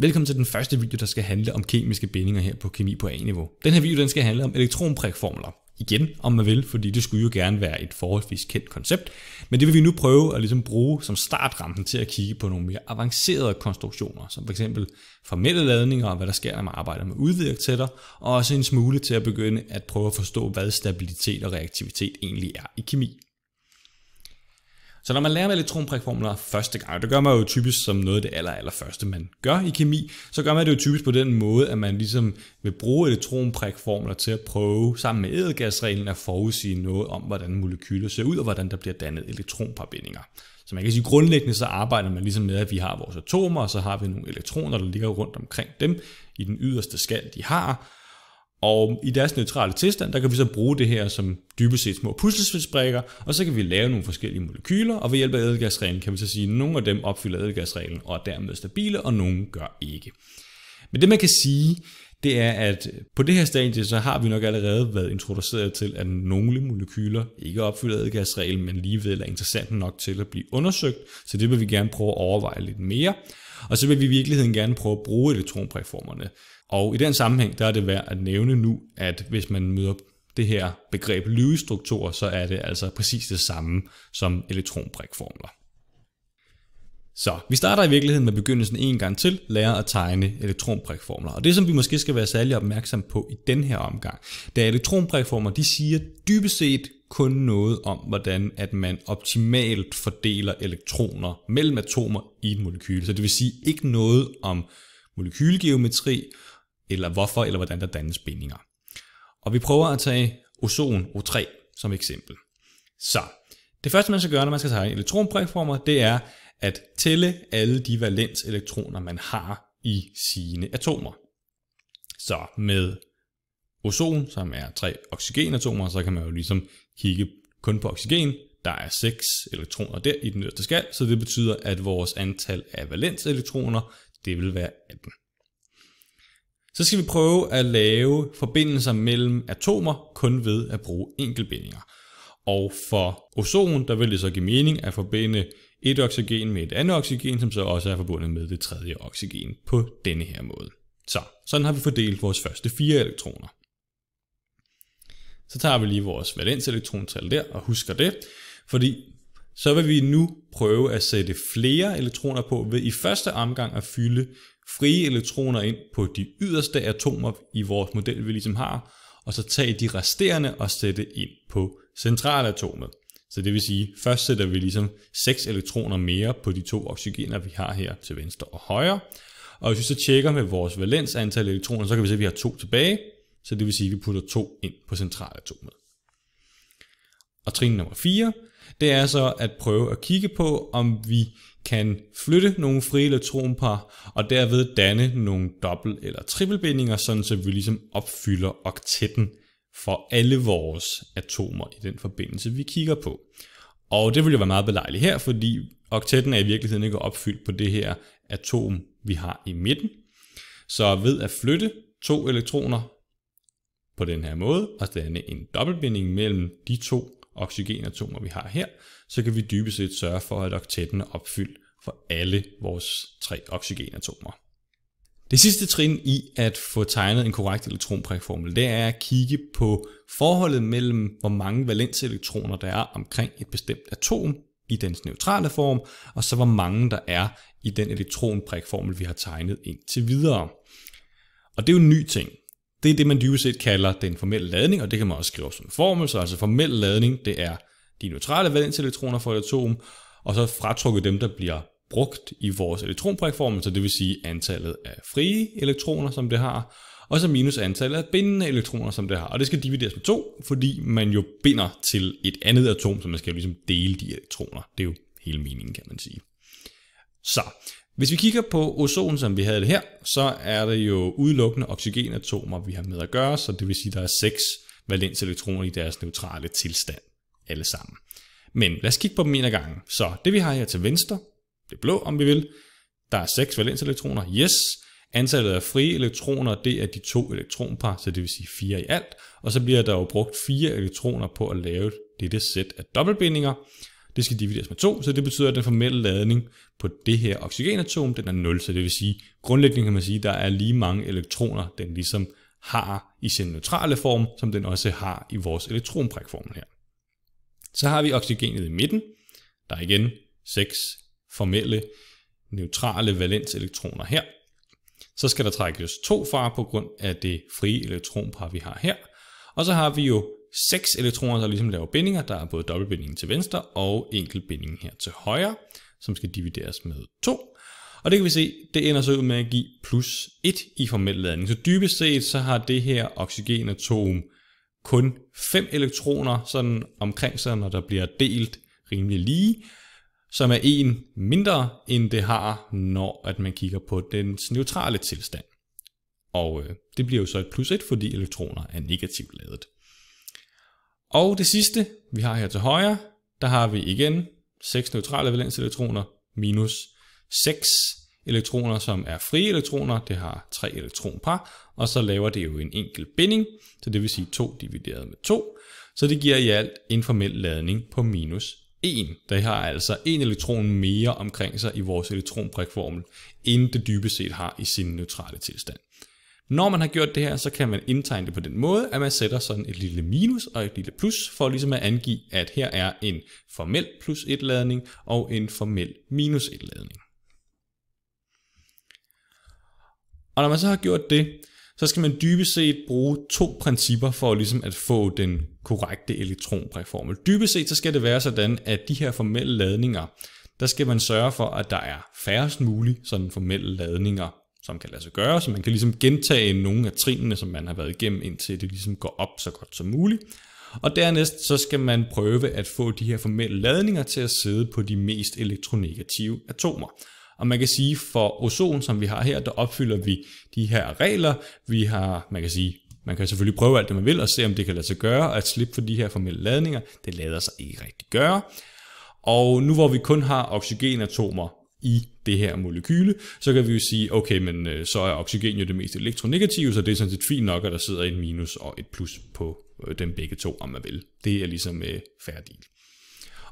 Velkommen til den første video, der skal handle om kemiske bindinger her på kemi på A-niveau. Den her video den skal handle om elektronprikformler. Igen, om man vil, fordi det skulle jo gerne være et forholdsvis kendt koncept, men det vil vi nu prøve at ligesom bruge som startrampen til at kigge på nogle mere avancerede konstruktioner, som f.eks. formelle ladninger og hvad der sker, når man arbejder med udvirktætter, og også en smule til at begynde at prøve at forstå, hvad stabilitet og reaktivitet egentlig er i kemi. Så når man lærer med elektronprikformler første gang, det gør man jo typisk som noget af det aller, aller første, man gør i kemi, så gør man det jo typisk på den måde, at man ligesom vil bruge elektronprikformler til at prøve sammen med edelgasreglen at forudsige noget om, hvordan molekyler ser ud og hvordan der bliver dannet elektronparbindinger. Så man kan sige, at grundlæggende så arbejder man ligesom med, at vi har vores atomer, og så har vi nogle elektroner, der ligger rundt omkring dem i den yderste skal, de har, og i deres neutrale tilstand, der kan vi så bruge det her som dybest set små puslespilsbrikker, og så kan vi lave nogle forskellige molekyler, og ved hjælp af ædelgasreglen kan vi så sige, at nogle af dem opfylder ædelgasreglen og er dermed stabile, og nogle gør ikke. Men det man kan sige, det er, at på det her stadie, så har vi nok allerede været introduceret til, at nogle molekyler ikke opfylder adgasreglen, men alligevel er interessant nok til at blive undersøgt, så det vil vi gerne prøve at overveje lidt mere. Og så vil vi i virkeligheden gerne prøve at bruge elektronpræformerne og i den sammenhæng, der er det værd at nævne nu, at hvis man møder det her begreb lyvestruktur, så er det altså præcis det samme som elektronbrikformler. Så vi starter i virkeligheden med begyndelsen en gang til, lære at tegne elektronbrikformler. Og det som vi måske skal være særlig opmærksom på i den her omgang, det er elektronbrikformler, de siger dybest set kun noget om, hvordan at man optimalt fordeler elektroner mellem atomer i et molekyle. Så det vil sige ikke noget om molekylgeometri, eller hvorfor eller hvordan der dannes bindinger. Og vi prøver at tage ozon O3 som eksempel. Så det første man skal gøre, når man skal tage elektronpræformer, det er at tælle alle de valenselektroner, man har i sine atomer. Så med ozon, som er tre oxygenatomer, så kan man jo ligesom kigge kun på oxygen. Der er seks elektroner der i den yderste skal, så det betyder, at vores antal af valenselektroner, det vil være 18 så skal vi prøve at lave forbindelser mellem atomer kun ved at bruge enkeltbindinger. Og for ozon, der vil det så give mening at forbinde et oxygen med et andet oxygen, som så også er forbundet med det tredje oxygen på denne her måde. Så sådan har vi fordelt vores første fire elektroner. Så tager vi lige vores valenselektrontal der og husker det, fordi så vil vi nu prøve at sætte flere elektroner på ved i første omgang at fylde frie elektroner ind på de yderste atomer i vores model, vi ligesom har, og så tage de resterende og sætte ind på centralatomet. Så det vil sige, først sætter vi ligesom 6 elektroner mere på de to oxygener, vi har her til venstre og højre. Og hvis vi så tjekker med vores valensantal elektroner, så kan vi se, at vi har to tilbage. Så det vil sige, at vi putter to ind på centralatomet. Og trin nummer 4, det er så at prøve at kigge på, om vi kan flytte nogle frie elektronpar og derved danne nogle dobbelt- eller trippelbindinger, sådan så vi ligesom opfylder oktetten for alle vores atomer i den forbindelse, vi kigger på. Og det vil jo være meget belejligt her, fordi oktetten er i virkeligheden ikke opfyldt på det her atom, vi har i midten. Så ved at flytte to elektroner på den her måde og danne en dobbeltbinding mellem de to oxygenatomer, vi har her, så kan vi dybest set sørge for, at oktetten er opfyldt for alle vores tre oxygenatomer. Det sidste trin i at få tegnet en korrekt elektronprægformel, det er at kigge på forholdet mellem, hvor mange valenselektroner der er omkring et bestemt atom i dens neutrale form, og så hvor mange der er i den elektronprægformel, vi har tegnet indtil videre. Og det er jo en ny ting. Det er det, man dybest set kalder den formelle ladning, og det kan man også skrive som en formel. Så altså formel ladning, det er de neutrale valenselektroner for et atom, og så fratrukket dem, der bliver brugt i vores elektronprikformel, så det vil sige antallet af frie elektroner, som det har, og så minus antallet af bindende elektroner, som det har. Og det skal divideres med 2, fordi man jo binder til et andet atom, så man skal jo ligesom dele de elektroner. Det er jo hele meningen, kan man sige. Så hvis vi kigger på ozon, som vi havde det her, så er det jo udelukkende oxygenatomer, vi har med at gøre, så det vil sige, at der er seks valenselektroner i deres neutrale tilstand alle sammen. Men lad os kigge på dem en af gangen. Så det vi har her til venstre, det blå om vi vil, der er seks valenselektroner, yes. Antallet af frie elektroner, det er de to elektronpar, så det vil sige fire i alt. Og så bliver der jo brugt fire elektroner på at lave dette sæt af dobbeltbindinger det skal divideres med 2, så det betyder, at den formelle ladning på det her oxygenatom, den er 0, så det vil sige, grundlæggende kan man sige, at der er lige mange elektroner, den ligesom har i sin neutrale form, som den også har i vores elektronprikformel her. Så har vi oxygenet i midten. Der er igen seks formelle neutrale valenselektroner her. Så skal der trækkes to fra på grund af det frie elektronpar, vi har her. Og så har vi jo seks elektroner, der ligesom laver bindinger. Der er både dobbeltbindingen til venstre og enkeltbindingen her til højre, som skal divideres med 2. Og det kan vi se, det ender så ud med at give plus 1 i formel ladning. Så dybest set så har det her oxygenatom kun 5 elektroner sådan omkring sig, når der bliver delt rimelig lige, som er en mindre end det har, når at man kigger på dens neutrale tilstand. Og øh, det bliver jo så et plus 1, fordi elektroner er negativt ladet. Og det sidste, vi har her til højre, der har vi igen 6 neutrale valenselektroner minus 6 elektroner, som er frie elektroner. Det har 3 elektronpar, og så laver det jo en enkelt binding, så det vil sige 2 divideret med 2. Så det giver i alt en formel ladning på minus 1. Der har altså en elektron mere omkring sig i vores elektronbrikformel, end det dybest set har i sin neutrale tilstand. Når man har gjort det her, så kan man indtegne det på den måde, at man sætter sådan et lille minus og et lille plus, for ligesom at angive, at her er en formel plus 1 ladning og en formel minus 1 ladning. Og når man så har gjort det, så skal man dybest set bruge to principper for ligesom at få den korrekte elektronpræformel. Dybest set så skal det være sådan, at de her formelle ladninger, der skal man sørge for, at der er færrest mulige sådan formelle ladninger som kan lade sig gøre, så man kan ligesom gentage nogle af trinene, som man har været igennem, indtil det ligesom går op så godt som muligt. Og dernæst så skal man prøve at få de her formelle ladninger til at sidde på de mest elektronegative atomer. Og man kan sige, for ozon, som vi har her, der opfylder vi de her regler. Vi har, man kan sige, man kan selvfølgelig prøve alt det, man vil, og se, om det kan lade sig gøre, at slippe for de her formelle ladninger, det lader sig ikke rigtig gøre. Og nu hvor vi kun har oxygenatomer i det her molekyle, så kan vi jo sige, okay, men øh, så er oxygen jo det mest elektronegative, så det er sådan set fint nok, at der sidder en minus og et plus på øh, dem begge to, om man vil. Det er ligesom øh, færdigt.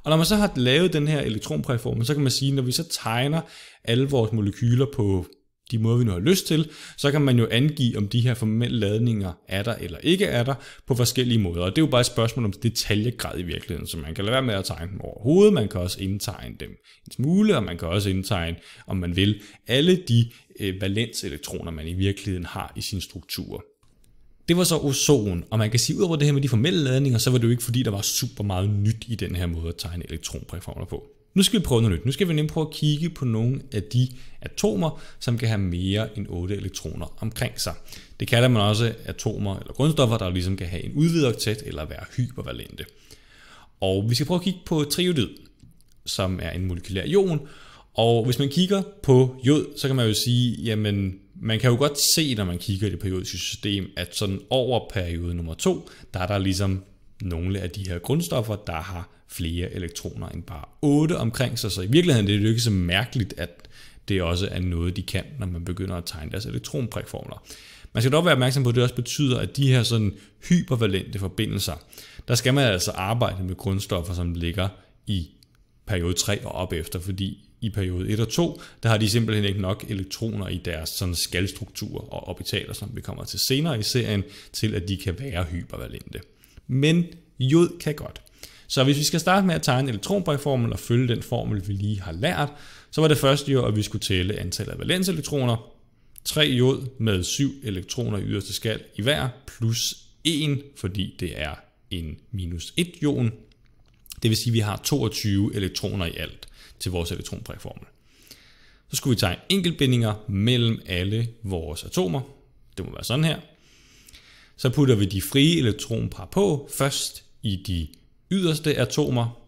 Og når man så har lavet den her elektronpræform, så kan man sige, når vi så tegner alle vores molekyler på de måder, vi nu har lyst til, så kan man jo angive, om de her formelle ladninger er der eller ikke er der på forskellige måder. Og det er jo bare et spørgsmål om detaljegrad i virkeligheden, så man kan lade være med at tegne dem overhovedet, man kan også indtegne dem en smule, og man kan også indtegne, om man vil, alle de øh, valenselektroner, man i virkeligheden har i sin struktur. Det var så ozon, og man kan sige, udover det her med de formelle ladninger, så var det jo ikke fordi, der var super meget nyt i den her måde at tegne elektronpræformer på. Nu skal vi prøve noget nyt. Nu skal vi nemlig prøve at kigge på nogle af de atomer, som kan have mere end 8 elektroner omkring sig. Det kalder man også atomer eller grundstoffer, der ligesom kan have en udvidet oktet eller være hypervalente. Og vi skal prøve at kigge på triodid, som er en molekylær ion. Og hvis man kigger på jod, så kan man jo sige, jamen man kan jo godt se, når man kigger i det periodiske system, at sådan over periode nummer 2, der er der ligesom nogle af de her grundstoffer, der har flere elektroner end bare 8 omkring sig. Så i virkeligheden det er det jo ikke så mærkeligt, at det også er noget, de kan, når man begynder at tegne deres elektronprikformler. Man skal dog være opmærksom på, at det også betyder, at de her sådan hypervalente forbindelser, der skal man altså arbejde med grundstoffer, som ligger i periode 3 og op efter, fordi i periode 1 og 2, der har de simpelthen ikke nok elektroner i deres sådan skalstruktur og orbitaler, som vi kommer til senere i serien, til at de kan være hypervalente men jod kan godt. Så hvis vi skal starte med at tegne en elektronbrevformel og følge den formel, vi lige har lært, så var det første jo, at vi skulle tælle antallet af valenselektroner. 3 jod med 7 elektroner i yderste skal i hver, plus 1, fordi det er en minus 1 ion. Det vil sige, at vi har 22 elektroner i alt til vores elektronbrevformel. Så skulle vi tegne enkeltbindinger mellem alle vores atomer. Det må være sådan her så putter vi de frie elektronpar på, først i de yderste atomer,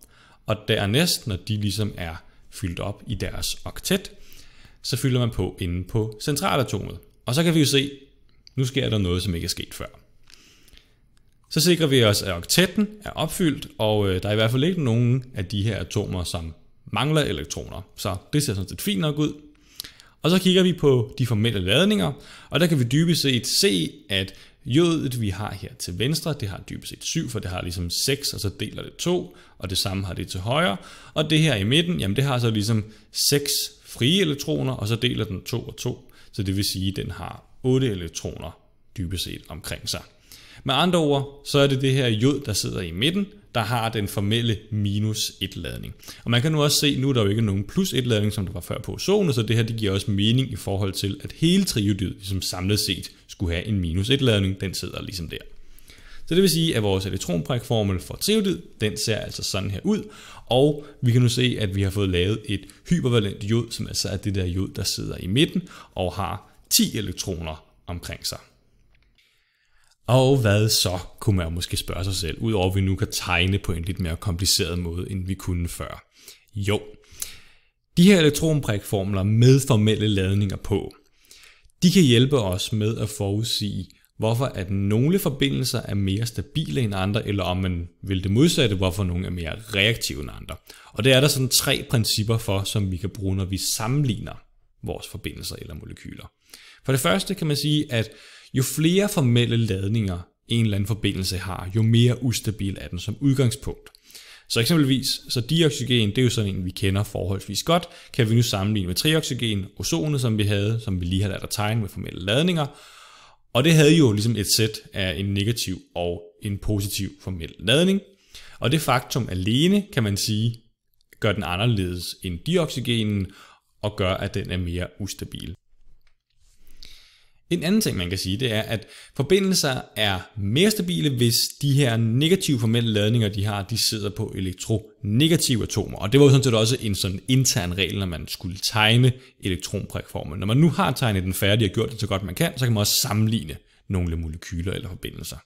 og dernæst, når de ligesom er fyldt op i deres oktet, så fylder man på inde på centralatomet. Og så kan vi jo se, nu sker der noget, som ikke er sket før. Så sikrer vi os, at oktetten er opfyldt, og øh, der er i hvert fald ikke nogen af de her atomer, som mangler elektroner. Så det ser sådan set fint nok ud. Og så kigger vi på de formelle ladninger, og der kan vi dybest set se, at Jødet, vi har her til venstre, det har dybest set 7, for det har ligesom 6, og så deler det 2, og det samme har det til højre. Og det her i midten, jamen det har så ligesom 6 frie elektroner, og så deler den 2 og 2. Så det vil sige, at den har 8 elektroner dybest set omkring sig. Med andre ord, så er det det her jod, der sidder i midten, der har den formelle minus 1 ladning. Og man kan nu også se, nu er der jo ikke nogen plus 1 ladning, som der var før på ozonet, så det her det giver også mening i forhold til, at hele triodiet ligesom samlet set skulle have en minus 1 ladning, den sidder ligesom der. Så det vil sige, at vores elektronprækformel for triodid, den ser altså sådan her ud, og vi kan nu se, at vi har fået lavet et hypervalent jod, som altså er det der jod, der sidder i midten og har 10 elektroner omkring sig. Og hvad så, kunne man måske spørge sig selv, udover at vi nu kan tegne på en lidt mere kompliceret måde, end vi kunne før. Jo, de her elektronprikformler med formelle ladninger på, de kan hjælpe os med at forudsige, hvorfor at nogle forbindelser er mere stabile end andre, eller om man vil det modsatte, hvorfor nogle er mere reaktive end andre. Og det er der sådan tre principper for, som vi kan bruge, når vi sammenligner vores forbindelser eller molekyler. For det første kan man sige, at jo flere formelle ladninger en eller anden forbindelse har, jo mere ustabil er den som udgangspunkt. Så eksempelvis, så dioxygen, det er jo sådan en, vi kender forholdsvis godt, kan vi nu sammenligne med trioxygen, ozonet, som vi havde, som vi lige har lært at tegne med formelle ladninger, og det havde jo ligesom et sæt af en negativ og en positiv formel ladning, og det faktum alene, kan man sige, gør den anderledes end dioxygenen og gør, at den er mere ustabil. En anden ting, man kan sige, det er, at forbindelser er mere stabile, hvis de her negative formelle ladninger, de har, de sidder på elektronegative atomer. Og det var jo sådan set også en sådan intern regel, når man skulle tegne elektronprægformen. Når man nu har tegnet den færdig og gjort det så godt man kan, så kan man også sammenligne nogle molekyler eller forbindelser.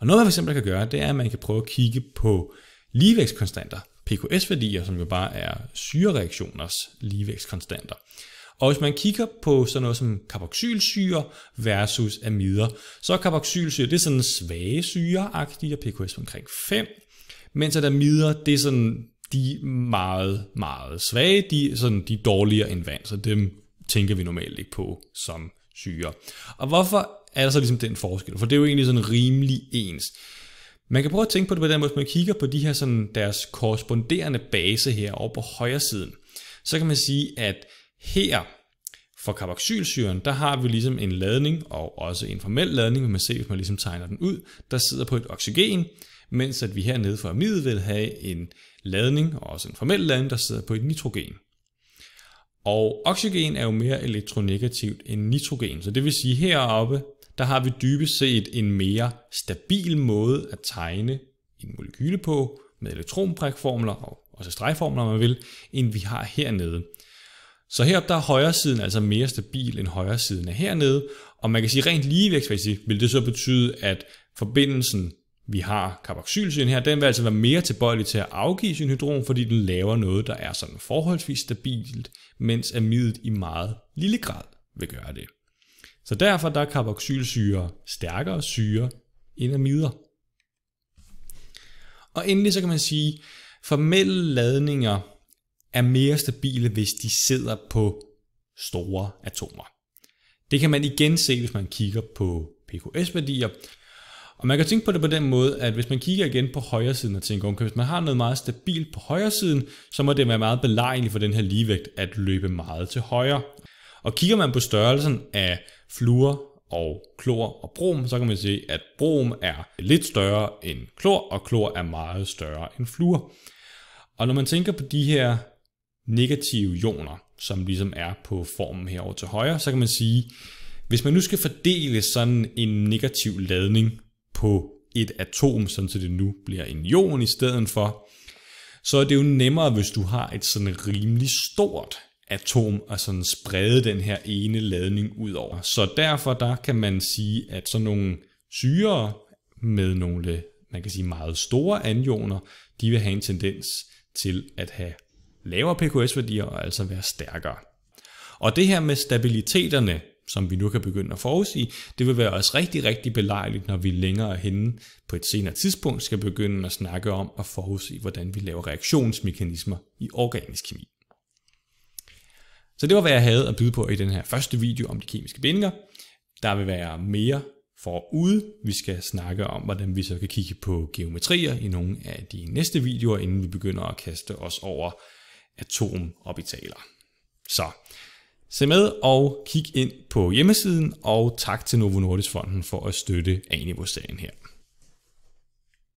Og noget, man fx kan gøre, det er, at man kan prøve at kigge på ligevægtskonstanter, PKS-værdier, som jo bare er syrereaktioners ligevægtskonstanter. Og hvis man kigger på sådan noget som carboxylsyre versus amider, så er carboxylsyre det er sådan svage syreagtige, pKs omkring 5, mens at amider det er sådan de meget, meget svage, de, er sådan, de er dårligere end vand, så dem tænker vi normalt ikke på som syre. Og hvorfor er der så ligesom den forskel? For det er jo egentlig sådan rimelig ens. Man kan prøve at tænke på det på den måde, hvis man kigger på de her sådan deres korresponderende base her over på højre siden, så kan man sige, at her for carboxylsyren, der har vi ligesom en ladning, og også en formel ladning, man ser, hvis man ligesom tegner den ud, der sidder på et oxygen, mens at vi hernede for amid vil have en ladning, og også en formel ladning, der sidder på et nitrogen. Og oxygen er jo mere elektronegativt end nitrogen, så det vil sige heroppe, der har vi dybest set en mere stabil måde at tegne en molekyle på, med elektronbrækformler, og også stregformler, om man vil, end vi har hernede. Så heroppe der er højre altså mere stabil end højre er hernede, og man kan sige rent ligevægtsmæssigt vil det så betyde, at forbindelsen vi har carboxylsyren her, den vil altså være mere tilbøjelig til at afgive hydron, fordi den laver noget, der er sådan forholdsvis stabilt, mens amidet i meget lille grad vil gøre det. Så derfor der er carboxylsyre stærkere syre end amider. Og endelig så kan man sige, formelle ladninger er mere stabile, hvis de sidder på store atomer. Det kan man igen se, hvis man kigger på PKS-værdier. Og man kan tænke på det på den måde, at hvis man kigger igen på højre siden og tænker, okay, hvis man har noget meget stabilt på højre siden, så må det være meget belejligt for den her ligevægt at løbe meget til højre. Og kigger man på størrelsen af fluor og klor og brom, så kan man se, at brom er lidt større end klor, og klor er meget større end fluor. Og når man tænker på de her negative ioner, som ligesom er på formen herover til højre, så kan man sige, hvis man nu skal fordele sådan en negativ ladning på et atom, sådan så det nu bliver en ion i stedet for, så er det jo nemmere, hvis du har et sådan rimelig stort atom og sådan sprede den her ene ladning ud over. Så derfor der kan man sige, at sådan nogle syre med nogle, man kan sige meget store anioner, de vil have en tendens til at have lavere PKS-værdier og altså være stærkere. Og det her med stabiliteterne, som vi nu kan begynde at forudsige, det vil være også rigtig, rigtig belejligt, når vi længere henne på et senere tidspunkt skal begynde at snakke om at forudse, hvordan vi laver reaktionsmekanismer i organisk kemi. Så det var, hvad jeg havde at byde på i den her første video om de kemiske bindinger. Der vil være mere forude. Vi skal snakke om, hvordan vi så kan kigge på geometrier i nogle af de næste videoer, inden vi begynder at kaste os over atomorbitaler. Så se med og kig ind på hjemmesiden, og tak til Novo Nordisk Fonden for at støtte Animo-serien her.